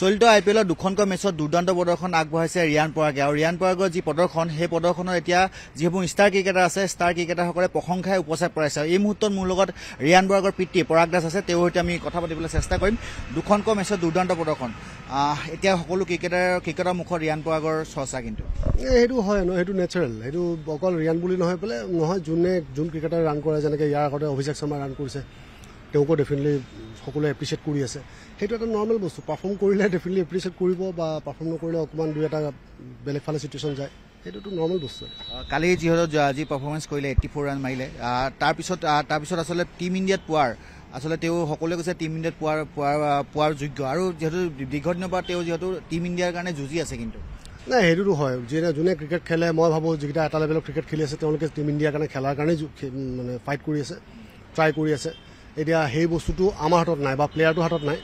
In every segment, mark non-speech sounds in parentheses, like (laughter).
চলিত আই পি এলত দুখনকৈ মেচত দুৰ্দান্ত প্ৰদৰ্শন আগবঢ়াইছে ৰিয়ান পৰাগে আৰু ৰিয়ান পৰাগৰ যি প্ৰদৰ্শন সেই প্ৰদৰ্শনৰ এতিয়া যিসমূহ ষ্টাৰ ক্ৰিকেটাৰ আছে ষ্টাৰ ক্ৰিকেটাৰসকলে প্ৰশংসাই উপচাৰ কৰাইছে আৰু এই মুহূৰ্তত মোৰ লগত ৰিয়ান পৰাগৰ পিতৃ পৰাগ দাস আছে তেওঁৰ সৈতে আমি কথা পাতিবলৈ চেষ্টা কৰিম দুখনকৈ মেচত দুৰ্দান্ত প্ৰদৰ্শন এতিয়া সকলো ক্ৰিকেটাৰ ক্ৰিকেটৰ মুখত ৰিয়ান পৰাগৰ চৰ্চা কিন্তু সেইটো হয় ন সেইটো নেচাৰেল সেইটো অকল ৰিয়ান বুলি নহয় পেলাই নহয় যোনে যোন ক্ৰিকেটাৰ ৰাণ কৰে যেনেকৈ ইয়াৰ আগতে অভিষেক শৰ্মা ৰাণ কৰিছে তেওঁকো ডেফিনেটলি সকলোৱে এপ্ৰিচিয়েট কৰি আছে সেইটো এটা নৰ্মেল বস্তু পাৰফৰ্ম কৰিলে ডেফিনেটলি এপ্ৰিচিয়েট কৰিব বা পাৰফৰ্ম নকৰিলে অকণমান দুই এটা বেলেগ ফালে চিটুৱেশ্যন যায় সেইটোতো নৰ্মেল বস্তু কালি যিহেতু যি পাৰফৰ্মেঞ্চ কৰিলে এইটি ফ'ৰ ৰান মাৰিলে তাৰপিছত তাৰপিছত আচলতে টীম ইণ্ডিয়াত পোৱাৰ আচলতে তেওঁ সকলোৱে কৈছে টীম ইণ্ডিয়াত পোৱাৰ পোৱাৰ পোৱাৰ যোগ্য আৰু যিহেতু দীৰ্ঘদিনৰ পৰা তেওঁ যিহেতু টীম ইণ্ডিয়াৰ কাৰণে যুঁজি আছে কিন্তু নাই সেইটোতো হয় যিহেতু যোনে ক্ৰিকেট খেলে মই ভাবোঁ যিকেইটা এটা লেভেলত ক্ৰিকেট খেলি আছে তেওঁলোকে টীম ইণ্ডিয়াৰ কাৰণে খেলাৰ কাৰণে মানে ফাইট কৰি আছে ট্ৰাই কৰি আছে এতিয়া সেই বস্তুটো আমাৰ হাতত নাই বা প্লেয়াৰটোৰ হাতত নাই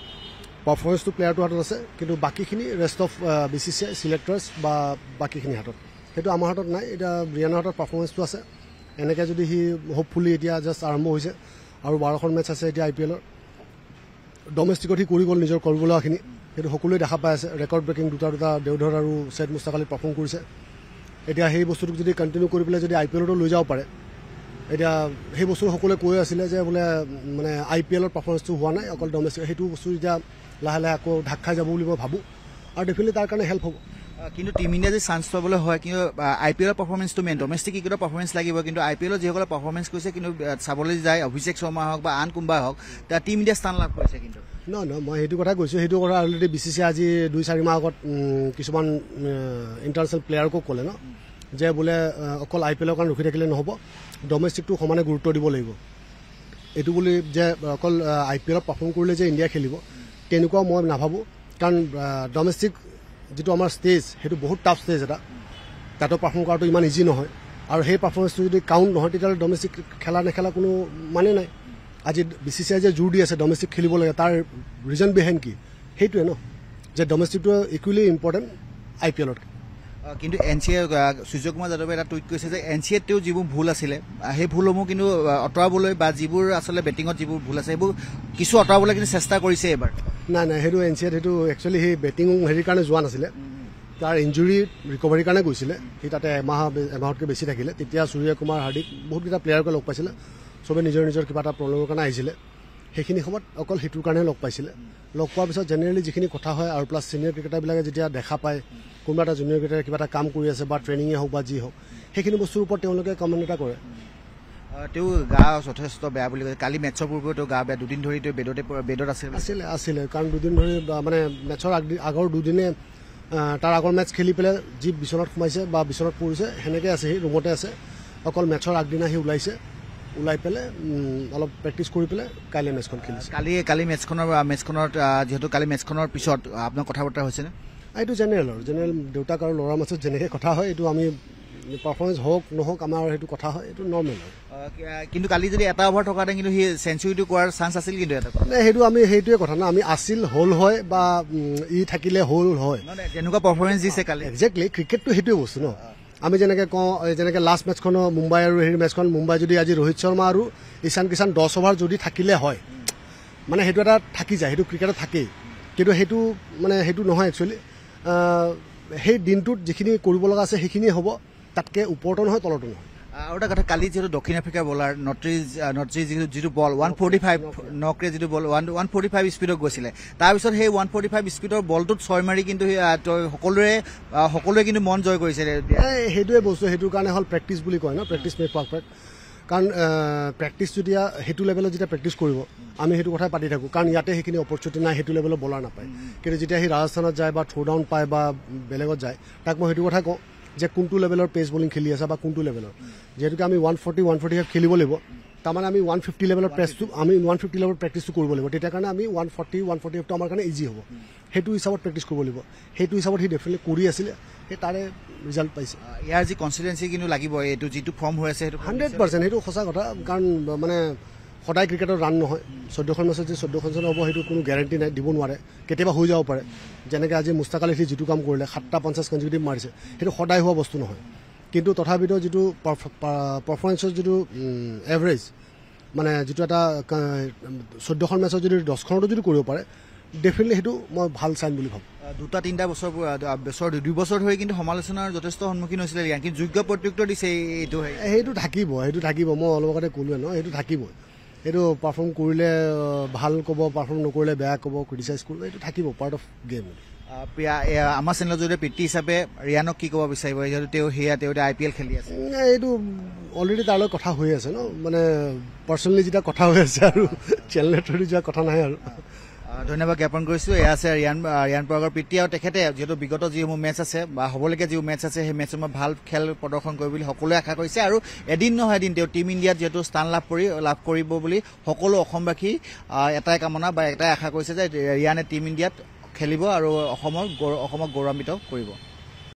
পাৰফৰ্মেঞ্চটো প্লেয়াৰটোৰ হাতত আছে কিন্তু বাকীখিনি rest of B C C I selectors বা বাকীখিনি হাতত সেইটো আমাৰ হাতত নাই এতিয়া ব্ৰিয়ানৰ হাতত পাৰফৰ্মেঞ্চটো আছে এনেকৈ যদি সি হোপফুলি এতিয়া জাষ্ট আৰম্ভ হৈছে আৰু বাৰখন মেচ আছে এতিয়া আই পি এলৰ ডমেষ্টিকত সি কৰি গ'ল নিজৰ কৰিবলগাখিনি সেইটো সকলোৱে দেখা পাই আছে ৰেকৰ্ড ব্ৰেকিং দুটা দুটা দেওধৰ আৰু চৈদ মুস্তাক পাৰফৰ্ম কৰিছে এতিয়া সেই বস্তুটোক যদি কণ্টিনিউ কৰি পেলাই যদি আই পি এলতো লৈ যাব পাৰে এতিয়া সেই সকলোৱে কৈ আছিলে যে বোলে মানে আই পি এলৰ পাৰফৰ্মেঞ্চটো হোৱা নাই অকল ডমেষ্টিক সেইটো বস্তু এতিয়া লাহে লাহে আকৌ ঢাক খাই যাব বুলি মই ভাবোঁ আৰু ডেফিনেটলি তাৰ কাৰণে হেল্প হ'ব কিন্তু টিম ইণ্ডিয়া যদি চান্স পাবলৈ হয় কিন্তু আই পি এলৰ পাৰফৰ্মেঞ্চটো মেইন ডমেষ্টিক ক্ৰিকেটৰ পাৰফৰ্মেঞ্চ লাগিব কিন্তু আই পি এলৰ যিসকলে পাৰফৰ্মেঞ্চ কৰিছে কিন্তু চাবলৈ যায় অভিষেক শৰ্মা হওক বা আন কোনোবাই হওক তাত টিম ইণ্ডিয়া স্থান লাভ কৰিছে কিন্তু ন ন মই সেইটো কথা কৈছোঁ সেইটো কথা অলৰেডি বি চি চি আজি দুই চাৰি মাহ আগত কিছুমান ইণ্টাৰনেশ্যনেল প্লেয়াৰকো ক'লে ন যে বোলে অকল আই পি এলৰ কাৰণে ৰখি থাকিলে নহ'ব ডমেষ্টিকটো সমানে গুৰুত্ব দিব লাগিব এইটো বুলি যে অকল আই পি এলত পাৰফৰ্ম কৰিলে যে ইণ্ডিয়া খেলিব তেনেকুৱাও মই নাভাবোঁ কাৰণ ডমেষ্টিক যিটো আমাৰ ষ্টেজ সেইটো বহুত টাফ ষ্টেজ এটা তাতো পাৰফৰ্ম কৰাটো ইমান ইজি নহয় আৰু সেই পাৰফৰ্মেঞ্চটো যদি কাউণ্ট নহয় তেতিয়াহ'লে ডমেষ্টিক খেলা নেখেলা কোনো মানে নাই আজি বি চি চি আই যে জোৰ দি আছে ডমেষ্টিক খেলিব লাগে তাৰ ৰিজন বিহাইণ্ড কি সেইটোৱে ন যে ডমেষ্টিকটো ইকুৱেলি ইম্পৰ্টেণ্ট আই পি এলত কিন্তু N C A Surya Kumar যাদৱে এটা টুইট কৰিছে যে এন চি এত তেওঁ যিবোৰ ভুল আছিলে সেই ভুলসমূহ কিন্তু আঁতৰাবলৈ বা যিবোৰ আচলতে বেটিঙত যিবোৰ ভুল আছে সেইবোৰ কিছু আঁতৰাবলৈ কিন্তু চেষ্টা কৰিছে এইবাৰ নাই নাই সেইটো এন চি এত সেইটো একচুৱেলি সেই বেটিং হেৰিৰ কাৰণে যোৱা নাছিলে তাৰ ইঞ্জুৰি ৰিকভাৰীৰ কাৰণে গৈছিলে সি তাতে এমাহ এমাহতকৈ বেছি থাকিলে তেতিয়া সূৰ্য কুমাৰ হাৰ্দিক বহুতকেইটা প্লেয়াৰকে লগ পাইছিলে চবেই নিজৰ নিজৰ কিবা এটা প্ৰব্লেমৰ কাৰণে আহিছিলে সেইখিনি সময়ত অকল সেইটোৰ কাৰণে লগ পাইছিলে লগ পোৱাৰ পিছত জেনেৰেলি যিখিনি কথা হয় আৰু প্লাছ ছিনিয়ৰ ক্ৰিকেটাৰবিলাকে যেতিয়া দেখা পায় কোনোবা এটা জুনিয়ৰ ক্ৰিকেটাৰ কিবা এটা কাম কৰি আছে বা ট্ৰেইনিঙে হওক বা যি হওক সেইখিনি বস্তুৰ ওপৰত তেওঁলোকে কমেণ্ট এটা কৰে তেওঁ গা যথেষ্ট বেয়া বুলি কৈছে কালি মেটছৰ পূৰ্বেও তেওঁ গা বেয়া দুদিন ধৰি তেওঁ বেডতে বেডত আছিলে আছিলে আছিলে কাৰণ দুদিন ধৰি মানে মেটছৰ আগ আগৰ দুদিনে তাৰ আগৰ মেটছ খেলি পেলাই যি বিচনাত সোমাইছে বা বিচনাত পৰিছে সেনেকৈ আছে সি ৰুমতে আছে অকল মেটছৰ আগদিনা সি ওলাইছে ওলাই পেলাই অলপ প্ৰেক্টিচ কৰি পেলাই কাইলৈ মেচখন খেলিছে কালি কালি মেচখনৰ মেচখনত যিহেতু কালি মেচখনৰ পিছত আপোনাৰ কথা বতৰা হৈছেনে এইটো জেনেৰেল আৰু জেনেৰেল দেউতাক আৰু ল'ৰাৰ মাজত যেনেকৈ কথা হয় এইটো আমি পাৰফৰ্মেঞ্চ হওক নহওক আমাৰ সেইটো কথা হয় এইটো নৰ্মেল আৰু কিন্তু কালি যদি এটা অভাৰ থকাহেঁতেন কিন্তু সেই চেঞ্চুৰিটো কৰাৰ চান্স আছিল কিন্তু এটা কথা নাই সেইটো আমি সেইটোৱে কথা ন আমি আছিল হ'ল হয় বা ই থাকিলে হ'ল হয় তেনেকুৱা পাৰফৰ্মেঞ্চ দিছে কালি একজেক্টলি ক্ৰিকেটটো সেইটোৱে বস্তু ন আমি যেনেকে কওঁ যেনেকে লাষ্ট মেটচখনো মুম্বাই আৰু হেৰি মেটচখন মুম্বাই যদি আজি ৰোহিত শৰ্মা আৰু ঈশান কিষাণ দহ অভাৰ যদি থাকিলে হয় মানে সেইটো এটা থাকি যায় সেইটো ক্ৰিকেটত থাকেই কিন্তু সেইটো মানে সেইটো নহয় একচুৱেলি সেই দিনটোত যিখিনি কৰিবলগা আছে সেইখিনিয়ে হ'ব তাতকৈ ওপৰতো নহয় তলতো নহয় আৰু এটা কথা কালি যিহেতু দক্ষিণ আফ্ৰিকাৰ বলাৰ নট্ৰিজ নট্ৰিজ যিটো যিটো বল ওৱান ফৰ্টি ফাইভ নকৰে যিটো ball one one forty five স্পীডত গৈছিলে তাৰপিছত সেই ওৱান ফৰ্টি ফাইভ স্পীডৰ বলটোত ছয় মাৰি কিন্তু সকলোৰে সকলোৱে কিন্তু মন জয় কৰিছিলে সেইটোৱে বস্তু সেইটোৰ কাৰণে হ'ল প্ৰেক্টিচ বুলি কয় ন প্ৰেক্টিচ মেক পাৰফেক্ট কাৰণ প্ৰেক্টিচ যেতিয়া সেইটো লেভেলত যেতিয়া প্ৰেক্টিছ কৰিব আমি সেইটো কথাই পাতি থাকোঁ কাৰণ ইয়াতে সেইখিনি অপৰচুনিটি নাই সেইটো লেভেলত বলাৰ নাপায় কিন্তু যেতিয়া সি ৰাজস্থানত যায় বা থ্ৰ' ডাউন পায় বা বেলেগত যায় তাক মই সেইটো কথাই কওঁ যে কোনটো লেভেলৰ পেচ বলিং খেলি আছে বা কোনটো লেভেলৰ যিহেতুকে আমি one forty one forty five খেলিব লাগিব তাৰমানে আমি ওৱান ফিফটি লেভেলৰ পেচটো আমি ওৱান ফিফটি লেভেলৰ প্ৰেক্টিছটো কৰিব লাগিব তেতিয়া কাৰণে আমি ওৱান ফৰ্টি ওৱান ফৰ্টি ফাইভটো আমাৰ কাৰণে ইজি হ'ব সেইটো হিচাপত প্ৰেক্টিছ কৰিব লাগিব সেইটো হিচাপত সি ডেফিনেট কৰি আছিলে সেই তাৰে ৰিজাল্ট পাইছে ইয়াৰ যি কনচিডেঞ্চি কিন্তু লাগিব এইটো যিটো ফৰ্ম হৈ আছে সেইটো হাণ্ড্ৰেড পাৰ্চেণ্ট সেইটো সঁচা কথা কাৰণ মানে সদায় ক্ৰিকেটৰ ৰাণ নহয় চৈধ্যখন মেচত যে চৈধ্যখন চান হ'ব সেইটো কোনো গেৰাণ্টি নাই দিব নোৱাৰে কেতিয়াবা হৈ যাব পাৰে যেনেকৈ আজি মুস্তাক আলিফি যিটো কাম কৰিলে সাতটা পঞ্চাছ কনজিকেটিভ মাৰিছে সেইটো সদায় হোৱা বস্তু নহয় কিন্তু তথাপিতো যিটো পাৰফৰ্মেঞ্চৰ যিটো এভাৰেজ মানে যিটো এটা চৈধ্যখন মেচত যদি দহখনতো যদি কৰিব পাৰে ডেফিনেটলি সেইটো মই ভাল চাইন বুলি ভাবোঁ দুটা তিনিটা বছৰ বছৰ দুবছৰ ধৰি কিন্তু সমালোচনাৰ যথেষ্ট সন্মুখীন হৈছিলে কিন্তু যোগ্য প্ৰত্যুত্তৰ দিছে এইটো সেইটো থাকিব সেইটো থাকিব মই অলপ আগতে ক'লোৱে ন সেইটো থাকিবই সেইটো পাৰফৰ্ম কৰিলে ভাল ক'ব পাৰফৰ্ম নকৰিলে বেয়া ক'ব ক্ৰিটিচাইজ কৰিব এইটো থাকিব পাৰ্ট অফ গেম আমাৰ চেনেলৰ জৰিয়তে পিতৃ হিচাপে ৰিয়ানক কি ক'ব বিচাৰিব যিহেতু তেওঁ সেয়া তেওঁ এতিয়া আই পি এল খেলি আছে এইটো অলৰেডি তাৰ লগত কথা হৈ আছে ন মানে পাৰ্চনেলি যেতিয়া কথা হৈ আছে আৰু চেনেলৰ (laughs) থ্ৰুদি যোৱা কথা নাই আৰু ধন্যবাদ জ্ঞাপন কৰিছোঁ এয়া আছে ৰিয়ান ৰিয়ান পৰাগৰ পিতৃ আৰু তেখেতে যিহেতু বিগত যিসমূহ মেচ আছে বা হ'বলগীয়া যিবোৰ মেচ আছে সেই মেচসমূহ ভাল খেল প্ৰদৰ্শন কৰিব বুলি সকলোৱে আশা কৰিছে আৰু এদিন নহয় এদিন তেওঁ টীম ইণ্ডিয়াত যিহেতু স্থান লাভ কৰি লাভ কৰিব বুলি সকলো অসমবাসী এটাই কামনা বা এটাই আশা কৰিছে যে ৰিয়ানে টীম ইণ্ডিয়াত খেলিব আৰু অসমৰ অসমক গৌৰৱান্বিত কৰিব